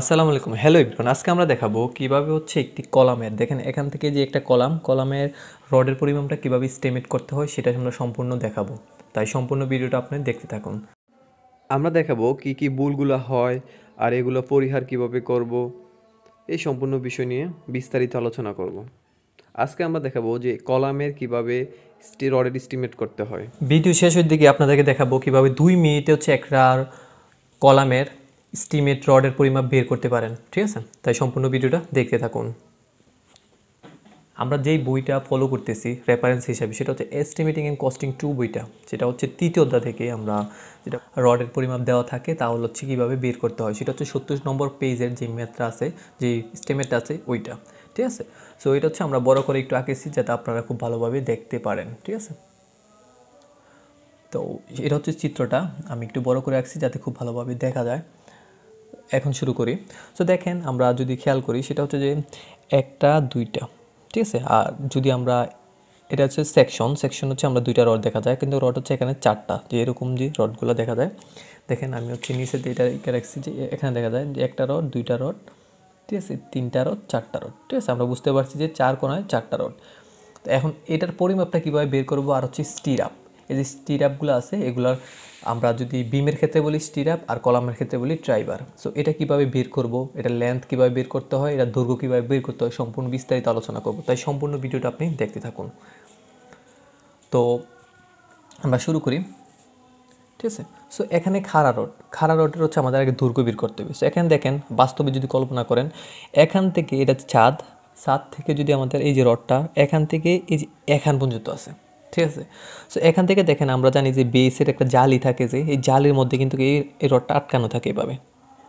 আসসালামু আলাইকুম হ্যালো ইব্রান আজকে আমরা দেখাবো কিভাবে হচ্ছে একটি কলামের দেখেন এখান থেকে যে একটা কলাম কলামের রডের পরিমাণটা কিভাবে স্টেমেট করতে হয় সেটা আমরা সম্পূর্ণ দেখাবো তাই সম্পূর্ণ ভিডিওটা আপনি দেখতে থাকুন আমরা দেখাবো কি কি ভুলগুলো হয় আর এগুলো পরিহার কিভাবে করব এই সম্পূর্ণ বিষয় নিয়ে বিস্তারিত আলোচনা করব আজকে আমরা দেখাবো যে কলামের কিভাবে রডের স্টিমেট করতে হয় ভিডিও শেষের দিকে আপনাদেরকে দেখাবো কিভাবে দুই মিনিটে হচ্ছে একটা কলামের স্টিমেট রডের পরিমাপ বের করতে পারেন ঠিক আছে তাই সম্পূর্ণ ভিডিওটা দেখতে থাকুন আমরা যেই বইটা ফলো করতেছি রেফারেন্স হিসাবে সেটা হচ্ছে এস্টিমেটিং অ্যান্ড কস্টিং টু বইটা যেটা হচ্ছে তৃতীয় থেকে আমরা যেটা রডের পরিমাপ দেওয়া থাকে তাহলে হচ্ছে কীভাবে বের করতে হয় সেটা হচ্ছে সত্তর নম্বর পেজের যে ম্যাথটা আছে যে স্টেমেটটা আছে ওইটা ঠিক আছে সো এটা হচ্ছে আমরা বড় করে একটু আঁকেছি যাতে আপনারা খুব ভালোভাবে দেখতে পারেন ঠিক আছে তো এটা হচ্ছে চিত্রটা আমি একটু বড় করে আঁকছি যাতে খুব ভালোভাবে দেখা যায় এখন শুরু করি তো দেখেন আমরা যদি খেয়াল করি সেটা হচ্ছে যে একটা দুইটা ঠিক আছে আর যদি আমরা এটা হচ্ছে সেকশন সেকশন হচ্ছে আমরা দুইটা রড দেখা যায় কিন্তু রড হচ্ছে এখানে চারটা যে এরকম যে রডগুলো দেখা যায় দেখেন আমি হচ্ছে নিচে এটা রাখছি যে এখানে দেখা যায় যে একটা রড দুইটা রড ঠিক আছে তিনটা রড চারটা রড ঠিক আছে আমরা বুঝতে পারছি যে চার কোনায় চারটা রড তো এখন এটার পরিমাপটা কীভাবে বের করবো আর হচ্ছে স্টিরাপ এই যে স্টিরাপগুলো আছে এগুলার আমরা যদি বিমের ক্ষেত্রে বলি স্টিরাপ আর কলামের ক্ষেত্রে বলি ট্রাইবার সো এটা কিভাবে বের করব এটা লেন্থ কিভাবে বের করতে হয় এটা দৈর্ঘ্য কীভাবে বের করতে হয় সম্পূর্ণ বিস্তারিত আলোচনা করব তাই সম্পূর্ণ ভিডিওটা আপনি দেখতে থাকুন তো আমরা শুরু করি ঠিক আছে সো এখানে খাড়া রড খাড়া রডের হচ্ছে আমাদের আগে দুর্গ বের করতে হবে সো এখানে দেখেন বাস্তবে যদি কল্পনা করেন এখান থেকে এটা ছাদ ছাদ থেকে যদি আমাদের এই যে রডটা এখান থেকে এই যে এখান পর্যন্ত আছে ঠিক আছে সো এখান থেকে দেখেন আমরা জানি যে বেসের একটা জালি থাকে যে এই জালির মধ্যে কিন্তু এই রডটা আটকানো থাকে এভাবে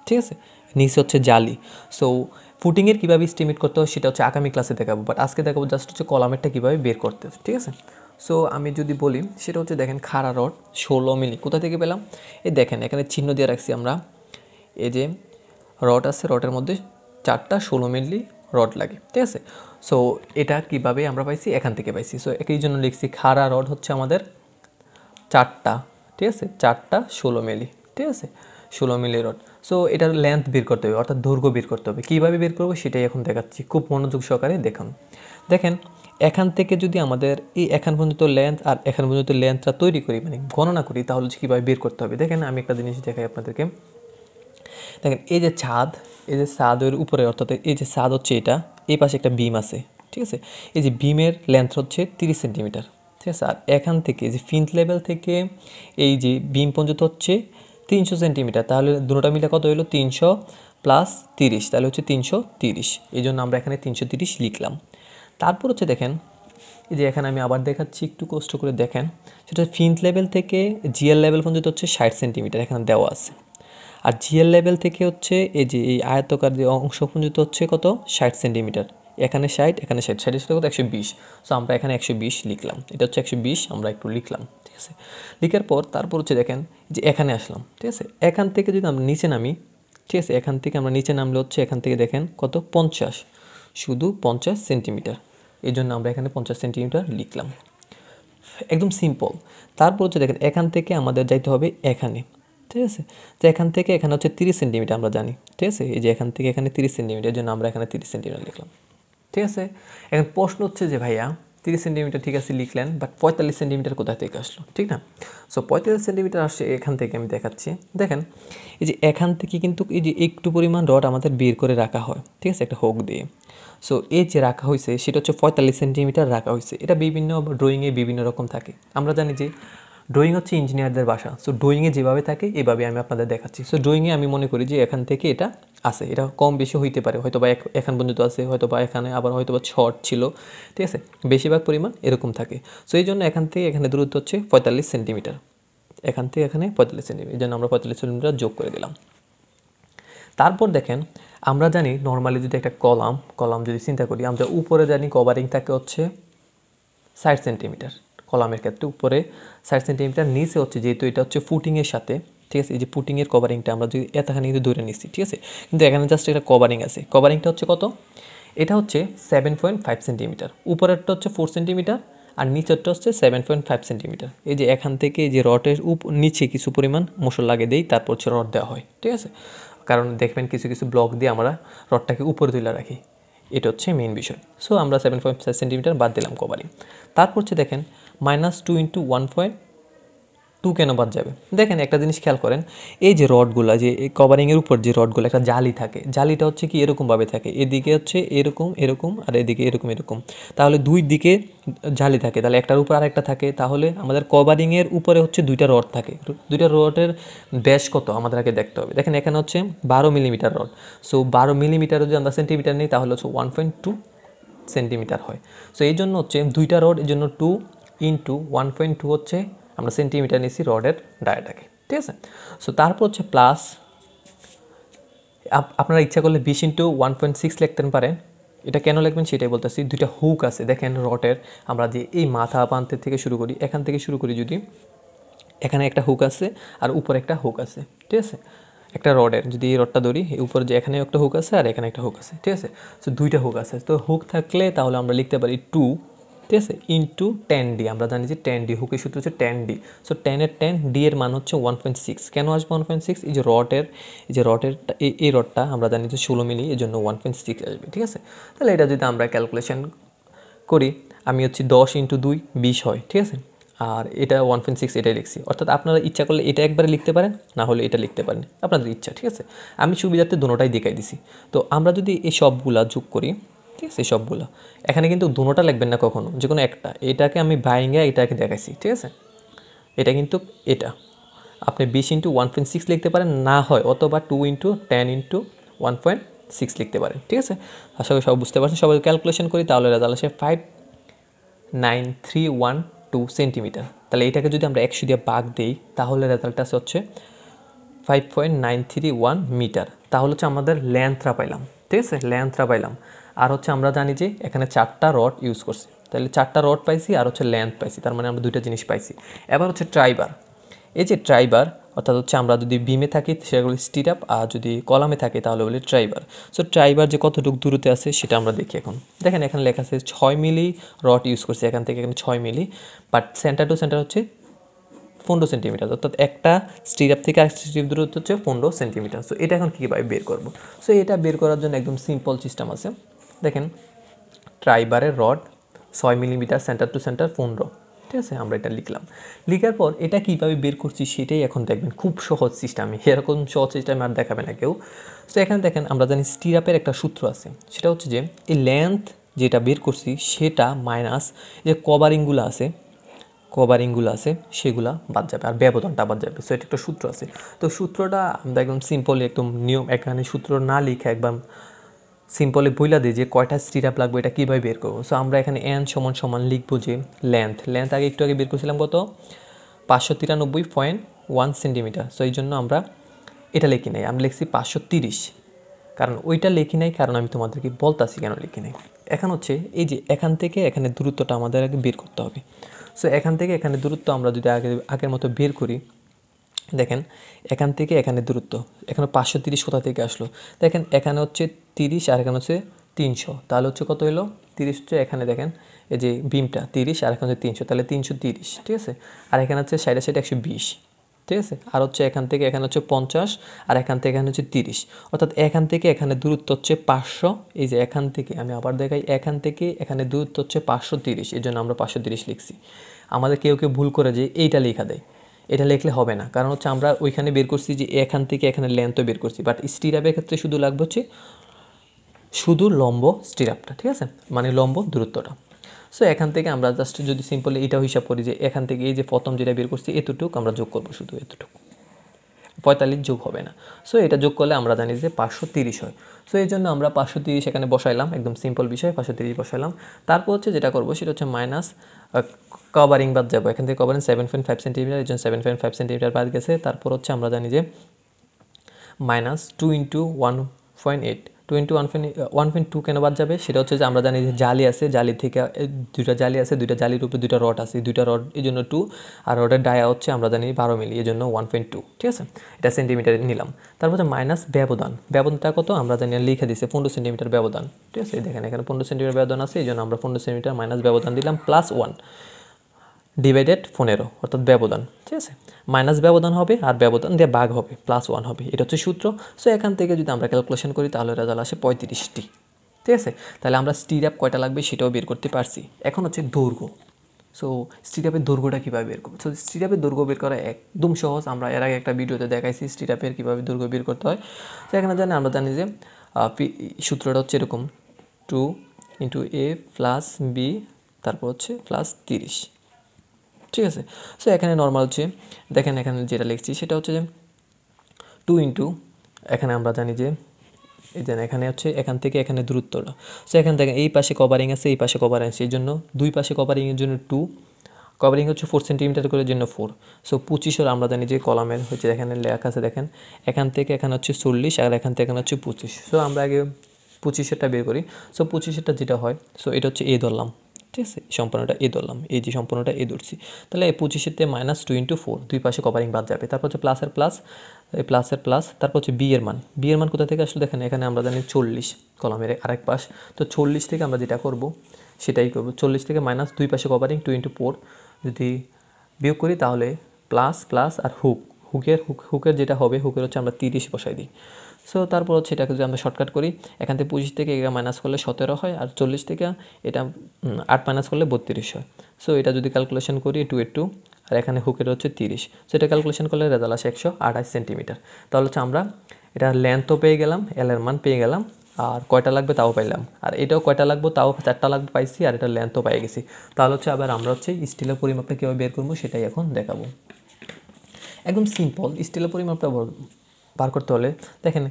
ঠিক আছে নিচে হচ্ছে জালি সো ফুটিংয়ের কীভাবে স্টিমেট করতে হয় সেটা হচ্ছে আগামী ক্লাসে দেখাবো বাট আজকে দেখাবো জাস্ট হচ্ছে কলামেরটা কীভাবে বের করতে ঠিক আছে সো আমি যদি বলি সেটা হচ্ছে দেখেন খাড়া রড ষোলো মিলি কোথা থেকে পেলাম এই দেখেন এখানে চিহ্ন দিয়ে রাখছি আমরা এই যে রড আছে রডের মধ্যে চারটা ষোলো মিলি রড লাগে ঠিক আছে সো এটা কিভাবে আমরা পাইছি এখান থেকে পাইছি সো একই জন্য লিখছি খাড়া রড হচ্ছে আমাদের চারটা ঠিক আছে চারটা ষোলো মিলি ঠিক আছে ষোলো মিলি রড সো এটার লেন্থ বের করতে হবে অর্থাৎ দৈর্ঘ্য বের করতে হবে কীভাবে বের করবো সেটাই এখন দেখাচ্ছি খুব মনোযোগ সহকারে দেখুন দেখেন এখান থেকে যদি আমাদের এই এখান পর্যন্ত লেন্থ আর এখান পর্যন্ত লেন্থটা তৈরি করি মানে গণনা করি তাহলে কীভাবে বের করতে হবে দেখেন আমি একটা জিনিস দেখাই আপনাদেরকে দেখেন এই যে ছাদ এই যে ছাদের উপরে অর্থাৎ এই যে ছাদ হচ্ছে এটা এই পাশে একটা বিম আছে ঠিক আছে এই যে বিমের লেন্থ হচ্ছে তিরিশ সেন্টিমিটার ঠিক আছে আর এখান থেকে যে ফিন্থ লেভেল থেকে এই যে বিম পর্যন্ত হচ্ছে তিনশো সেন্টিমিটার তাহলে দুটা মিলে কত হলো তিনশো প্লাস তিরিশ তাহলে হচ্ছে তিনশো তিরিশ এই জন্য আমরা এখানে তিনশো তিরিশ লিখলাম তারপর হচ্ছে দেখেন এই যে এখানে আমি আবার দেখাচ্ছি একটু কষ্ট করে দেখেন সেটা ফিন্থ লেভেল থেকে জিএল লেভেল পর্যন্ত হচ্ছে ষাট সেন্টিমিটার এখানে দেওয়া আছে আর জিএল লেভেল থেকে হচ্ছে এই যে এই আয়তকার যে অংশ পর্যন্ত হচ্ছে কত ষাট সেন্টিমিটার এখানে ষাট এখানে ষাট ষাটের সাথে কত একশো বিশ সো আমরা এখানে একশো বিশ লিখলাম এটা হচ্ছে একশো বিশ আমরা একটু লিখলাম ঠিক আছে লিখার পর তারপর হচ্ছে দেখেন যে এখানে আসলাম ঠিক আছে এখান থেকে যদি আমরা নিচে নামি ঠিক আছে এখান থেকে আমরা নিচে নামলে হচ্ছে এখান থেকে দেখেন কত পঞ্চাশ শুধু পঞ্চাশ সেন্টিমিটার এই জন্য আমরা এখানে পঞ্চাশ সেন্টিমিটার লিখলাম একদম সিম্পল তারপর হচ্ছে দেখেন এখান থেকে আমাদের যাইতে হবে এখানে ঠিক আছে তো এখান থেকে এখানে হচ্ছে তিরিশ সেন্টিমিটার আমরা জানি ঠিক আছে এই যে এখান থেকে এখানে তিরিশ সেন্টিমিটার জন্য আমরা এখানে তিরিশ সেন্টিমিটার লিখলাম ঠিক আছে এখন প্রশ্ন হচ্ছে যে ভাইয়া তিরিশ সেন্টিমিটার ঠিক আছে লিখলেন বাট পঁয়তাল্লিশ সেন্টিমিটার কোথা থেকে আসলো ঠিক না সো পঁয়তাল্লিশ সেন্টিমিটার আসছে এখান থেকে আমি দেখাচ্ছি দেখেন এই যে এখান থেকে কিন্তু এই যে একটু পরিমাণ রড আমাদের বের করে রাখা হয় ঠিক আছে একটা হোক দিয়ে সো এই যে রাখা হয়েছে সেটা হচ্ছে পঁয়তাল্লিশ সেন্টিমিটার রাখা হয়েছে এটা বিভিন্ন ড্রয়িংয়ে বিভিন্ন রকম থাকে আমরা জানি যে ড্রয়িং হচ্ছে ইঞ্জিনিয়ারদের বাসা সো ড্রয়িংয়ে যেভাবে থাকে এভাবে আমি আপনাদের দেখাচ্ছি সো ড্রয়িংয়ে আমি মনে করি যে এখান থেকে এটা আছে এটা কম বেশি হইতে পারে হয়তো বা এখান পর্যন্ত আছে হয়তো বা এখানে আবার হয়তো বা শর্ট ছিল ঠিক আছে বেশিরভাগ পরিমাণ এরকম থাকে সো এই জন্য এখান থেকে এখানে দূরত্ব হচ্ছে পঁয়তাল্লিশ সেন্টিমিটার এখান থেকে এখানে পঁয়তাল্লিশ সেন্টিমিটার এই জন্য আমরা পঁয়তাল্লিশ সেন্টিমিটার যোগ করে দিলাম তারপর দেখেন আমরা জানি নর্মালি যদি একটা কলাম কলাম যদি চিন্তা করি আমরা উপরে জানি কভারিং থাকে হচ্ছে ষাট সেন্টিমিটার কলামের ক্ষেত্রে উপরে ষাট সেন্টিমিটার নিচে হচ্ছে যেহেতু এটা হচ্ছে ফুটিংয়ের সাথে ঠিক আছে এই যে পুটিংয়ের কভারিংটা আমরা যদি এতখানি কিন্তু ধরে নিচ্ছি ঠিক আছে কিন্তু এখানে জাস্ট একটা কভারিং আছে কভারিংটা হচ্ছে কত এটা হচ্ছে সেভেন পয়েন্ট ফাইভ সেন্টিমিটার উপরেরটা হচ্ছে ফোর সেন্টিমিটার আর নিচেরটা হচ্ছে সেভেন পয়েন্ট ফাইভ সেন্টিমিটার এই যে এখান থেকে যে রটের উপ নিচে কিছু পরিমাণ মশলা লাগে দেই তারপর হচ্ছে রড দেওয়া হয় ঠিক আছে কারণ দেখবেন কিছু কিছু ব্লক দিয়ে আমরা রডটাকে উপরে তুলে রাখি এটা হচ্ছে মেন বিষয় সো আমরা সেভেন পয়েন্ট ফাইভ সেন্টিমিটার বাদ দিলাম কভারিং তারপর হচ্ছে দেখেন minus two into one point two কেন বাদ যাবে দেখেন একটা জিনিস খেয়াল করেন এই যে রডগুলো যে কভারিংয়ের উপর যে রডগুলো একটা জালি থাকে জালিটা হচ্ছে কি এরকমভাবে থাকে এদিকে হচ্ছে এরকম এরকম আর এদিকে এরকম এরকম তাহলে দুই দিকে জালি থাকে তাহলে একটার উপর আরেকটা থাকে তাহলে আমাদের কভারিংয়ের উপরে হচ্ছে দুইটা রড থাকে দুইটা রডের ব্যাস কত আমাদের আগে দেখতে হবে দেখেন এখানে হচ্ছে বারো মিলিমিটার রড সো বারো মিলিমিটার যদি আমরা সেন্টিমিটার নিই তাহলে হচ্ছে ওয়ান পয়েন্ট টু সেন্টিমিটার হয় সো এই জন্য হচ্ছে দুইটা রড এই জন্য two into one point two হচ্ছে আমরা সেন্টিমিটার নিয়েছি রডের ডায়াটাকে ঠিক আছে সো তারপর হচ্ছে প্লাস আপনারা ইচ্ছা করলে বিশ ইন্টু ওয়ান পয়েন্ট সিক্স লিখতে পারেন এটা কেন লিখবেন সেটাই বলতেছি দুইটা হুক আছে দেখেন রটের আমরা যে এই মাথা প্রান্তের থেকে শুরু করি এখান থেকে শুরু করি যদি এখানে একটা হুক আছে আর উপরে একটা হুক আছে ঠিক আছে একটা রডের যদি এই রডটা ধরি উপর যে এখানে একটা হুক আছে আর এখানে একটা হুক আছে ঠিক আছে তো দুইটা হুক আছে তো হুক থাকলে তাহলে আমরা লিখতে পারি টু ঠিক আছে ইন্টু টেন ডি আমরা জানি যে টেন ডি হুকি সূত্র হচ্ছে টেন ডি সো টেনের টেন ডি এর মান হচ্ছে ওয়ান পয়েন্ট সিক্স কেন আসবে ওয়ান পয়েন্ট সিক্স এই যে রটের এই যে রটের এই রডটা আমরা জানি যে ষোলো মিলি এর জন্য ওয়ান পয়েন্ট সিক্স আসবে ঠিক আছে তাহলে এটা যদি আমরা ক্যালকুলেশন করি আমি হচ্ছে দশ ইন্টু দুই বিশ হয় ঠিক আছে আর এটা ওয়ান পয়েন্ট সিক্স এটাই লিখছি অর্থাৎ আপনারা ইচ্ছা করলে এটা একবারে লিখতে পারেন না হলে এটা লিখতে পারেন আপনাদের ইচ্ছা ঠিক আছে আমি সুবিধার্থে দুটাই দেখাই দিছি তো আমরা যদি এই সবগুলা যোগ করি ঠিক আছে সবগুলো এখানে কিন্তু দুটোটা লিখবেন না কখনো যে কোনো একটা এটাকে আমি ভাইঙ্গা এটাকে দেখাইছি ঠিক আছে এটা কিন্তু এটা আপনি বিশ ইন্টু ওয়ান পয়েন্ট সিক্স লিখতে পারেন না হয় অথবা two into ten into one point six লিখতে পারেন ঠিক আছে আশা করি সব বুঝতে পারছেন সবাই ক্যালকুলেশন করি তাহলে রেজাল্ট আসে five nine three one two centimetre তাহলে এটাকে যদি আমরা একশো দিয়ে বাঘ দিই তাহলে রেজাল্টটা হচ্ছে five point nine three one metre তাহলে হচ্ছে আমাদের ল্যান্থরা পাইলাম ঠিক আছে ল্যান্থরা পাইলাম আর হচ্ছে আমরা জানি যে এখানে চারটা রড ইউজ করছি তাহলে চারটা রড পাইছি আর হচ্ছে লেন্থ পাইছি তার মানে আমরা দুইটা জিনিস পাইছি এবার হচ্ছে ট্রাইবার এই যে ট্রাইবার অর্থাৎ হচ্ছে আমরা যদি বিমে থাকি সেগুলি স্টিট আপ আর যদি কলামে থাকে তাহলে বলি ট্রাইবার সো ট্রাইবার যে কতটুকু দূরতে আছে সেটা আমরা দেখি এখন দেখেন এখানে লেখা আছে ছয় মিলি রড ইউজ করছি এখান থেকে এখানে ছয় milli but centre to centre হচ্ছে পনেরো সেন্টিমিটার অর্থাৎ একটা আপ থেকে আরেকটা স্টিরাপ দূরত্ব হচ্ছে পনেরো সেন্টিমিটার সো এটা এখন কীভাবে বের করবো সো এটা বের করার জন্য একদম সিম্পল সিস্টেম আছে দেখেন ট্রাইবারের রড ছয় মিলিমিটার সেন্টার টু সেন্টার পনেরো ঠিক আছে আমরা এটা লিখলাম লিখার পর এটা কীভাবে বের করছি সেটাই এখন দেখবেন খুব সহজ সিস্টেমে এরকম সহজ সিস্টেমে আর দেখাবে না কেউ তো এখানে দেখেন আমরা জানি স্টিরাপের একটা সূত্র আছে সেটা হচ্ছে যে এই লেন্থ যেটা বের করছি সেটা মাইনাস যে কভারিংগুলো আছে কভারিংগুলো আছে সেগুলা বাদ যাবে আর ব্যবধানটা বাদ যাবে সো এটা একটা সূত্র আছে তো সূত্রটা আমরা একদম সিম্পলি একদম নিয়ম এখানে সূত্র না লিখে একদম সিম্পলে বইলা দিই যে কয়টা আপ লাগবে এটা কীভাবে বের করবো সো আমরা এখানে এন সমান সমান লিখবো যে লেন্থ লেন্থ আগে একটু আগে বের করছিলাম কত পাঁচশো তিরানব্বই পয়েন্ট ওয়ান সেন্টিমিটার সো এই জন্য আমরা এটা লিখি নাই আমি লিখছি পাঁচশো তিরিশ কারণ ওইটা লিখি নাই কারণ আমি তোমাদেরকে বলতাছি কেন লিখি নাই এখন হচ্ছে এই যে এখান থেকে এখানে দূরত্বটা আমাদের আগে বের করতে হবে সো এখান থেকে এখানে দূরত্ব আমরা যদি আগে আগের মতো বের করি দেখেন এখান থেকে এখানে দূরত্ব এখানে পাঁচশো তিরিশ কোথা থেকে আসলো দেখেন এখানে হচ্ছে তিরিশ আর এখানে হচ্ছে তিনশো তাহলে হচ্ছে কত এলো তিরিশ হচ্ছে এখানে দেখেন এই যে বিমটা তিরিশ আর এখানে হচ্ছে তিনশো তাহলে তিনশো তিরিশ ঠিক আছে আর এখানে হচ্ছে সাইডে সাইডে একশো বিশ ঠিক আছে আর হচ্ছে এখান থেকে এখানে হচ্ছে পঞ্চাশ আর এখান থেকে এখানে হচ্ছে তিরিশ অর্থাৎ এখান থেকে এখানে দূরত্ব হচ্ছে পাঁচশো এই যে এখান থেকে আমি আবার দেখাই এখান থেকে এখানে দূরত্ব হচ্ছে পাঁচশো তিরিশ এই জন্য আমরা পাঁচশো তিরিশ লিখছি আমাদের কেউ কেউ ভুল করে যে এইটা লেখা দেয় এটা লিখলে হবে না কারণ হচ্ছে আমরা ওইখানে বের করছি যে এখান থেকে এখানে লেন্থও বের করছি বাট স্টিরাপের ক্ষেত্রে শুধু লাগবে হচ্ছে শুধু লম্ব স্টিরাপটা ঠিক আছে মানে লম্ব দূরত্বটা সো এখান থেকে আমরা জাস্ট যদি সিম্পলি এটাও হিসাব করি যে এখান থেকে এই যে প্রথম যেটা বের করছি এতটুকু আমরা যোগ করবো শুধু এতটুকু পঁয়তাল্লিশ যোগ হবে না সো এটা যোগ করলে আমরা জানি যে পাঁচশো তিরিশ হয় সো এই জন্য আমরা পাঁচশো তিরিশ এখানে বসাইলাম একদম সিম্পল বিষয় পাঁচশো তিরিশ বসাইলাম তারপর হচ্ছে যেটা করবো সেটা হচ্ছে মাইনাস কভারিং বাদ যাবো এখান থেকে covering seven point five centimetre এই জন্য সেভেন পয়েন্ট ফাইভ সেন্টিমিটার বাদ গেছে তারপর হচ্ছে আমরা জানি যে minus two into one point eight two into one point one point two কেন বাদ যাবে সেটা হচ্ছে যে আমরা জানি যে জালি আছে জালি থেকে দুইটা জালি আছে দুইটা জালির উপরে দুইটা রড আছে দুইটা রড এই জন্য টু আর রডের ডায়া হচ্ছে আমরা জানি বারো মিলি এই জন্য ওয়ান পয়েন্ট টু ঠিক আছে এটা সেন্টিমিটারে নিলাম তারপর হচ্ছে মাইনাস ব্যবধান ব্যবধানটা কত আমরা জানি লিখে দিয়েছি পনেরো সেন্টিমিটার ব্যবধান ঠিক আছে দেখেন এখানে পনেরো সেন্টিমিটার ব্যবধান আছে এই জন্য আমরা পনেরো সেন্টিমিটার মাইনাস ব্যবধান দিলাম প্লাস ওয়ান ডিভাইডেড পনেরো অর্থাৎ ব্যবধান ঠিক আছে মাইনাস ব্যবধান হবে আর ব্যবধান দিয়ে বাঘ হবে প্লাস ওয়ান হবে এটা হচ্ছে সূত্র সো এখান থেকে যদি আমরা ক্যালকুলেশন করি তাহলে রেজাল্ট আসে পঁয়ত্রিশটি ঠিক আছে তাহলে আমরা স্টিরাপ কয়টা লাগবে সেটাও বের করতে পারছি এখন হচ্ছে দৈর্ঘ্য সো স্টিরাপের দৈর্ঘ্যটা কীভাবে বের করবো সো স্টিরাপের দৈর্ঘ্য বের করা একদম সহজ আমরা এর আগে একটা ভিডিওতে দেখাইছি স্টিরাপের কীভাবে দৈর্ঘ্য বের করতে হয় তো এখানে জানি আমরা জানি যে সূত্রটা হচ্ছে এরকম two into A plus B তারপর হচ্ছে প্লাস তিরিশ ঠিক আছে সো এখানে নর্মাল হচ্ছে দেখেন এখানে যেটা লিখছি সেটা হচ্ছে যে টু ইন্টু এখানে আমরা জানি যে এই দেন এখানে হচ্ছে এখান থেকে এখানে দূরত্বটা সো এখান থেকে এই পাশে কভারিং আছে এই পাশে কভারিং আছে এই জন্য দুই পাশে কভারিংয়ের জন্য টু কভারিং হচ্ছে ফোর সেন্টিমিটার করে জন্য ফোর সো পঁচিশের আমরা জানি যে কলামের হচ্ছে এখানে লেখা আছে দেখেন এখান থেকে এখানে হচ্ছে চল্লিশ আর এখান থেকে এখানে হচ্ছে পঁচিশ সো আমরা আগে পঁচিশেরটা বের করি সো পঁচিশেরটা যেটা হয় সো এটা হচ্ছে এ ধরলাম ঠিক আছে সম্পূর্ণটা এ ধরলাম এই যে সম্পূর্ণটা এ ধরছি তাহলে পঁচিশেতে মাইনাস টু ইন্টু ফোর দুই পাশে কভারিং বাদ যাবে তারপর হচ্ছে প্লাসের প্লাস প্লাসের প্লাস তারপর হচ্ছে বি এর মান বিয়ের মান কোথা থেকে আসলে দেখেন এখানে আমরা জানি চল্লিশ কলমের আরেক পাশ তো চল্লিশ থেকে আমরা যেটা করব সেটাই করব চল্লিশ থেকে মাইনাস দুই পাশে কভারিং টু ইন্টু ফোর যদি বিয়োগ করি তাহলে প্লাস প্লাস আর হুক হুকের হুক হুকের যেটা হবে হুকের হচ্ছে আমরা তিরিশ বসাই দিই সো তারপর হচ্ছে এটাকে যদি আমরা শর্টকাট করি এখান থেকে পঁচিশ থেকে এটা মাইনাস করলে সতেরো হয় আর চল্লিশ থেকে এটা আট মাইনাস করলে বত্রিশ হয় সো এটা যদি ক্যালকুলেশন করি টু এর টু আর এখানে হুকের হচ্ছে তিরিশ সো এটা ক্যালকুলেশন করলে রেজাল্ট আসে একশো আঠাশ সেন্টিমিটার তাহলে হচ্ছে আমরা এটা লেন্থও পেয়ে গেলাম এলের মান পেয়ে গেলাম আর কয়টা লাগবে তাও পাইলাম আর এটাও কয়টা লাগবে তাও চারটা লাগবে পাইছি আর এটা লেন্থও পাই গেছি তাহলে হচ্ছে আবার আমরা হচ্ছে স্টিলের পরিমাপটা কীভাবে বের করবো সেটাই এখন দেখাবো একদম সিম্পল স্টিলের পরিমাপটা বার করতে হলে দেখেন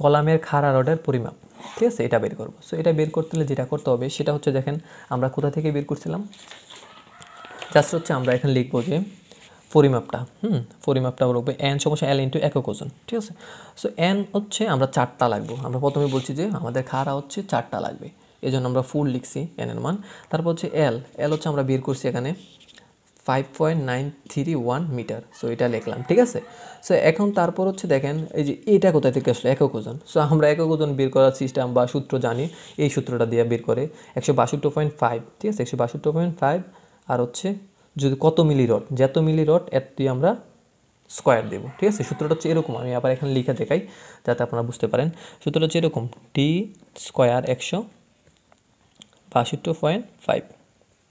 কলামের খাড়া রডের পরিমাপ ঠিক আছে এটা বের করবো সো এটা বের করতে হলে যেটা করতে হবে সেটা হচ্ছে দেখেন আমরা কোথা থেকে বের করছিলাম জাস্ট হচ্ছে আমরা এখানে লিখবো যে পরিমাপটা হুম পরিমাপটা বলবো এন সমস্যা এল ইন্টু একক ওজন ঠিক আছে সো এন হচ্ছে আমরা চারটা লাগবো আমরা প্রথমে বলছি যে আমাদের খাড়া হচ্ছে চারটা লাগবে এই জন্য আমরা ফুল লিখছি এনের মান তারপর হচ্ছে এল এল হচ্ছে আমরা বের করছি এখানে five point nine three one metre so এটা লিখলাম ঠিক আছে সো এখন তারপর হচ্ছে দেখেন এই যে এটা কোথা থেকে আসলে একক ওজন সো আমরা একক ওজন বের করার সিস্টেম বা সূত্র জানি এই সূত্রটা দিয়ে বের করে একশো বাষট্টি পয়েন্ট ফাইভ ঠিক আছে একশো বাষট্টি পয়েন্ট ফাইভ আর হচ্ছে যদি কত মিলি রড যত মিলি রড এতই আমরা স্কোয়ার দেবো ঠিক আছে সূত্রটা হচ্ছে এরকম আমি আবার এখানে লিখে দেখাই যাতে আপনারা বুঝতে পারেন সূত্রটা হচ্ছে এরকম টি স্কোয়ার একশো বাষট্টি পয়েন্ট ফাইভ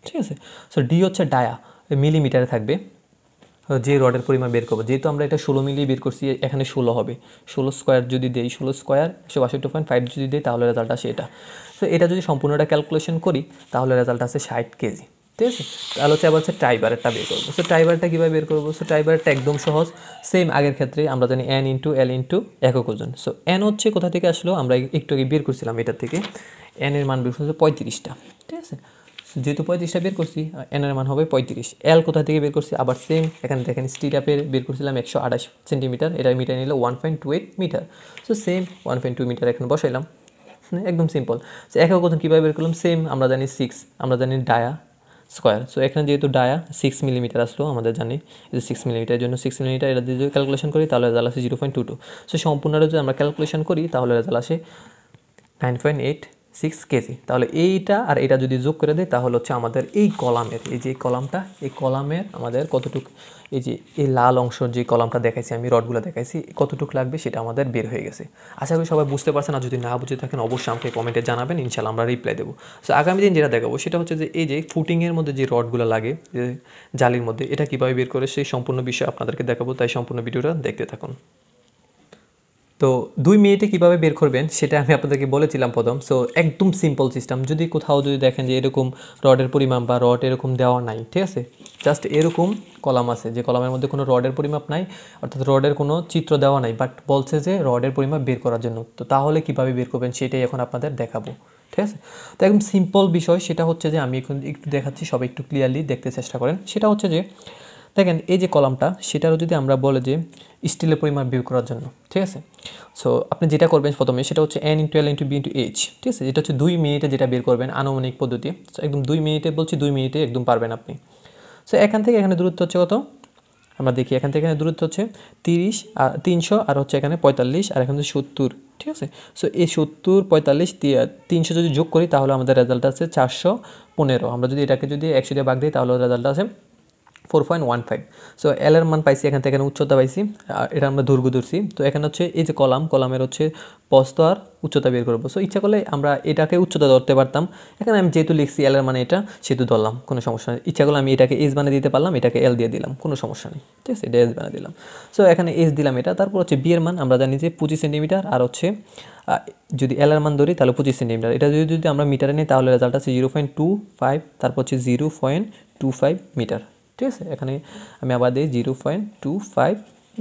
ঠিক আছে সো ডি হচ্ছে ডায়া মিলিমিটারে থাকবে যে রডের পরিমাণ বের করবো যেহেতু আমরা এটা ষোলো মিলি বের করছি এখানে ষোলো হবে ষোলো স্কোয়ার যদি দেই ষোলো স্কোয়ার একশো বাষট্টি পয়েন্ট ফাইভ যদি দেয় তাহলে রেজাল্ট আসে এটা তো এটা যদি সম্পূর্ণটা ক্যালকুলেশন করি তাহলে রেজাল্ট আসে ষাট কেজি ঠিক আছে তাহলে হচ্ছে আবার হচ্ছে ট্রাইবারটা বের করবো সো ট্রাইবারটা কীভাবে বের করবো সো ট্রাইবারটা একদম সহজ সেম আগের ক্ষেত্রে আমরা জানি এন ইন্টু এল ইন্টু একক ওজন সো এন হচ্ছে কোথা থেকে আসলো আমরা একটু আগে বের করছিলাম এটা থেকে এনের মান বের করছে পঁয়ত্রিশটা ঠিক আছে যেহেতু পঁয়ত্রিশটা বের করছি এনার মান হবে পঁয়ত্রিশ এল কোথা থেকে বের করছি আবার সেম এখানে দেখেন স্টিট আপের বের করছিলাম একশো আঠাশ সেন্টিমিটার এটা মিটার নিল one point two eight metre so same one point two metre এখানে বসাইলাম মানে একদম সিম্পল সো একা কথা কীভাবে বের করলাম সেম আমরা জানি সিক্স আমরা জানি ডায়া স্কোয়ার সো এখানে যেহেতু ডায়া সিক্স মিলিমিটার আসলো আমাদের জানি যে সিক্স মিলিমিটারের জন্য সিক্স মিলিমিটার এটা যদি ক্যালকুলেশন করি তাহলে রেজাল্ট আসে zero point two two so সম্পূর্ণটা যদি আমরা ক্যালকুলেশন করি তাহলে রেজাল্ট আসে nine point eight six KG তাহলে এইটা আর এটা যদি যোগ করে দেয় তাহলে হচ্ছে আমাদের এই কলামের এই যে কলামটা এই কলামের আমাদের কতটুকু এই যে এই লাল অংশ যে কলামটা দেখাইছি আমি রডগুলো দেখাইছি কতটুকু লাগবে সেটা আমাদের বের হয়ে গেছে আশা করি সবাই বুঝতে পারছেন আর যদি না বুঝে থাকেন অবশ্যই আমাকে কমেন্টে জানাবেন ইনশাল্লাহ আমরা রিপ্লাই দেবো সো আগামী দিন যেটা দেখাবো সেটা হচ্ছে যে এই যে ফুটিংয়ের মধ্যে যে রডগুলো লাগে যে জালির মধ্যে এটা কীভাবে বের করে সেই সম্পূর্ণ বিষয় আপনাদেরকে দেখাবো তাই সম্পূর্ণ ভিডিওটা দেখতে থাকুন তো দুই মিনিটে কিভাবে বের করবেন সেটা আমি আপনাদেরকে বলেছিলাম প্রথম সো একদম সিম্পল সিস্টেম যদি কোথাও যদি দেখেন যে এরকম রডের পরিমাপ বা রড এরকম দেওয়া নাই ঠিক আছে জাস্ট এরকম কলাম আছে যে কলামের মধ্যে কোনো রডের পরিমাপ নাই অর্থাৎ রডের কোনো চিত্র দেওয়া নাই বাট বলছে যে রডের পরিমাপ বের করার জন্য তো তাহলে কিভাবে বের করবেন সেটাই এখন আপনাদের দেখাবো ঠিক আছে তো একদম সিম্পল বিষয় সেটা হচ্ছে যে আমি এখন একটু দেখাচ্ছি সবাই একটু ক্লিয়ারলি দেখতে চেষ্টা করেন সেটা হচ্ছে যে দেখেন এই যে কলামটা সেটারও যদি আমরা বলে যে স্টিলের পরিমাণ বের করার জন্য ঠিক আছে সো আপনি যেটা করবেন প্রথমে সেটা হচ্ছে N into L into B into H ঠিক আছে যেটা হচ্ছে দুই মিনিটে যেটা বের করবেন আনুমানিক পদ্ধতি সো একদম দুই মিনিটে বলছি দুই মিনিটে একদম পারবেন আপনি সো এখান থেকে এখানে দূরত্ব হচ্ছে কত আমরা দেখি এখান থেকে এখানে দূরত্ব হচ্ছে তিরিশ আর তিনশো আর হচ্ছে এখানে পঁয়তাল্লিশ আর এখানে সত্তর ঠিক আছে সো এই সত্তর পঁয়তাল্লিশ তিনশো যদি যোগ করি তাহলে আমাদের রেজাল্ট আছে চারশো পনেরো আমরা যদি এটাকে যদি একশো দিয়ে বাগ দিই তাহলে রেজাল্ট আছে four point one five so এলের মান পাইছি এখান থেকে এখানে উচ্চতা পাইছি এটা আমরা দুর্গ ধরছি তো এখানে হচ্ছে এই যে কলাম কলামের হচ্ছে পস্ত আর উচ্চতা বের করবো সো ইচ্ছা করলে আমরা এটাকে উচ্চতা ধরতে পারতাম এখানে আমি যেহেতু লিখছি এলের মানে এটা সেহেতু ধরলাম কোনো সমস্যা নেই ইচ্ছা করলে আমি এটাকে এস বানিয়ে দিতে পারলাম এটাকে এল দিয়ে দিলাম কোনো সমস্যা নেই ঠিক আছে এটা এস বানিয়ে দিলাম সো এখানে এস দিলাম এটা তারপর হচ্ছে বিয়ের মান আমরা জানি যে পঁচিশ সেন্টিমিটার আর হচ্ছে যদি এলার মান ধরি তাহলে পঁচিশ সেন্টিমিটার এটা যদি যদি আমরা মিটারে নিই তাহলে রেজাল্ট আছে জিরো পয়েন্ট টু ফাইভ তারপর হচ্ছে zero point two five metre ঠিক আছে এখানে আমি আবার দিই zero point two five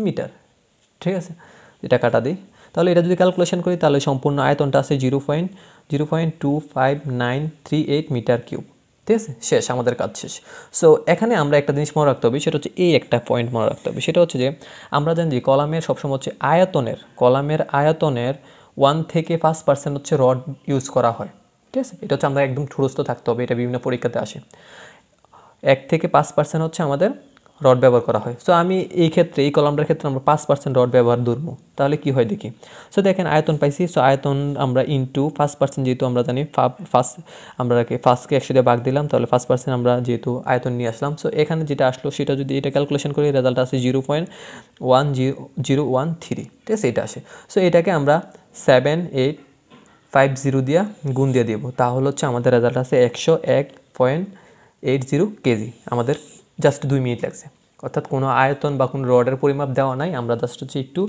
metre ঠিক আছে এটা কাটা দিই তাহলে এটা যদি ক্যালকুলেশন করি তাহলে সম্পূর্ণ আয়তনটা আছে zero point zero point two five nine three eight metre cube ঠিক আছে শেষ আমাদের কাজ শেষ সো এখানে আমরা একটা জিনিস মনে রাখতে হবে সেটা হচ্ছে এই একটা পয়েন্ট মনে রাখতে হবে সেটা হচ্ছে যে আমরা জানি যে কলামের সবসময় হচ্ছে আয়তনের কলামের আয়তনের ওয়ান থেকে পাঁচ পার্সেন্ট হচ্ছে রড ইউজ করা হয় ঠিক আছে এটা হচ্ছে আমরা একদম ঠুরস্ত থাকতে হবে এটা বিভিন্ন পরীক্ষাতে আসে এক থেকে পাঁচ পার্সেন্ট হচ্ছে আমাদের রড ব্যবহার করা হয় সো আমি এই ক্ষেত্রে এই কলমটার ক্ষেত্রে আমরা পাঁচ পার্সেন্ট রড ব্যবহার ধরব তাহলে কি হয় দেখি সো দেখেন আয়তন পাইছি সো আয়তন আমরা ইনটু ফার্স্ট পার্সেন্ট যেহেতু আমরা জানি ফার্স্ট আমরা ফার্স্টকে একশো দিয়ে ভাগ দিলাম তাহলে ফার্স্ট পার্সেন্ট আমরা যেহেতু আয়তন নিয়ে আসলাম সো এখানে যেটা আসলো সেটা যদি এটা ক্যালকুলেশন করি রেজাল্ট আসে zero point one zero one three ঠিক আছে এটা আসে সো এটাকে আমরা সেভেন এইট ফাইভ জিরো দিয়ে গুণ দিয়ে দেবো তাহলে হচ্ছে আমাদের রেজাল্ট আসে একশো এক পয়েন্ট এইট জিরো কেজি আমাদের জাস্ট দুই মিনিট লাগছে অর্থাৎ কোনো আয়তন বা কোনো রডের পরিমাপ দেওয়া নাই আমরা জাস্ট হচ্ছে একটু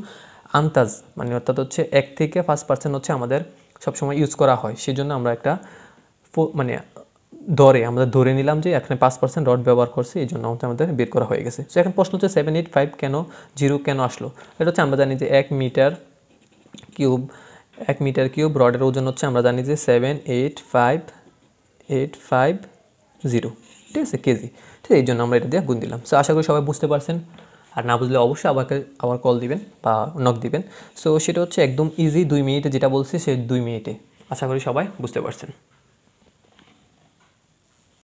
আন্তাজ মানে অর্থাৎ হচ্ছে এক থেকে পাঁচ পার্সেন্ট হচ্ছে আমাদের সবসময় ইউজ করা হয় সেই জন্য আমরা একটা মানে দরে আমরা ধরে নিলাম যে এখানে পাঁচ পার্সেন্ট রড ব্যবহার করছে এই জন্য আমাদের বের করা হয়ে গেছে সো এখন প্রশ্ন হচ্ছে সেভেন এইট ফাইভ কেন জিরো কেন আসলো এটা হচ্ছে আমরা জানি যে এক মিটার কিউব এক মিটার কিউব রডের ওজন হচ্ছে আমরা জানি যে seven eight five eight five zero ঠিক আছে কেজি ঠিক এই জন্য আমরা এটা দিয়ে গুণ দিলাম সো আশা করি সবাই বুঝতে পারছেন আর না বুঝলে অবশ্যই আমাকে আবার কল দিবেন বা নক দিবেন সো সেটা হচ্ছে একদম ইজি দুই মিনিটে যেটা বলছি সে দুই মিনিটে আশা করি সবাই বুঝতে পারছেন